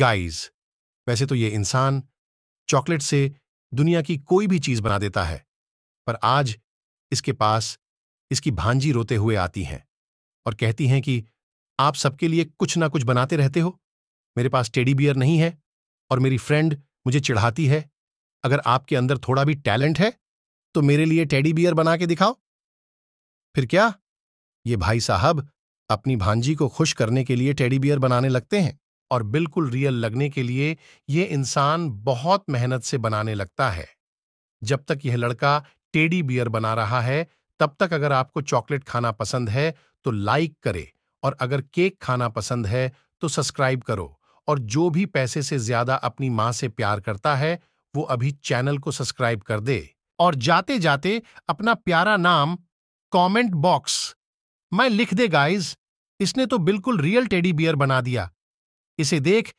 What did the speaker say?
guys वैसे तो ये इंसान चॉकलेट से दुनिया की कोई भी चीज बना देता है पर आज इसके पास इसकी भांजी रोते हुए आती हैं और कहती हैं कि आप सबके लिए कुछ ना कुछ बनाते रहते हो मेरे पास टेडी बियर नहीं है और मेरी फ्रेंड मुझे चिढ़ाती है अगर आपके अंदर थोड़ा भी टैलेंट है तो मेरे लिए टेडी बियर बना के दिखाओ फिर क्या ये भाई साहब अपनी भांजी को खुश करने के लिए टेडी बियर बनाने लगते हैं और बिल्कुल रियल लगने के लिए यह इंसान बहुत मेहनत से बनाने लगता है जब तक यह लड़का टेडी बियर बना रहा है तब तक अगर आपको चॉकलेट खाना पसंद है तो लाइक करे और अगर केक खाना पसंद है तो सब्सक्राइब करो और जो भी पैसे से ज्यादा अपनी मां से प्यार करता है वो अभी चैनल को सब्सक्राइब कर दे और जाते जाते अपना प्यारा नाम कमेंट बॉक्स मैं लिख दे गाइस इसने तो बिल्कुल रियल टेडी बियर बना दिया इसे देख